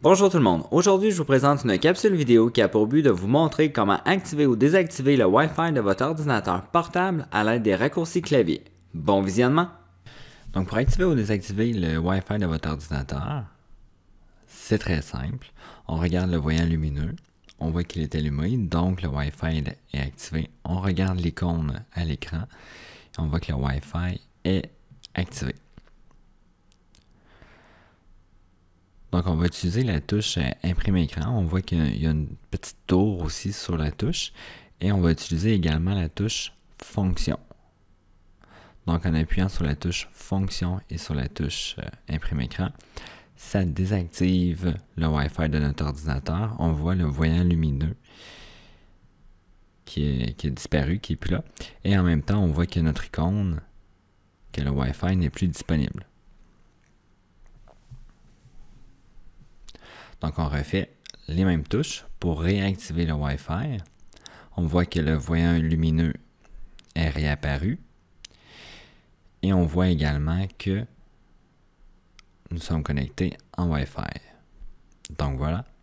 Bonjour tout le monde, aujourd'hui je vous présente une capsule vidéo qui a pour but de vous montrer comment activer ou désactiver le Wi-Fi de votre ordinateur portable à l'aide des raccourcis clavier. Bon visionnement! Donc pour activer ou désactiver le Wi-Fi de votre ordinateur, c'est très simple. On regarde le voyant lumineux, on voit qu'il est allumé, donc le Wi-Fi est activé. On regarde l'icône à l'écran, on voit que le Wi-Fi est activé. Donc, on va utiliser la touche euh, Imprimer écran. On voit qu'il y a une petite tour aussi sur la touche. Et on va utiliser également la touche Fonction. Donc, en appuyant sur la touche Fonction et sur la touche euh, Imprimer écran, ça désactive le Wi-Fi de notre ordinateur. On voit le voyant lumineux qui est, qui est disparu, qui n'est plus là. Et en même temps, on voit que notre icône, que le Wi-Fi n'est plus disponible. Donc, on refait les mêmes touches pour réactiver le Wi-Fi. On voit que le voyant lumineux est réapparu. Et on voit également que nous sommes connectés en Wi-Fi. Donc voilà,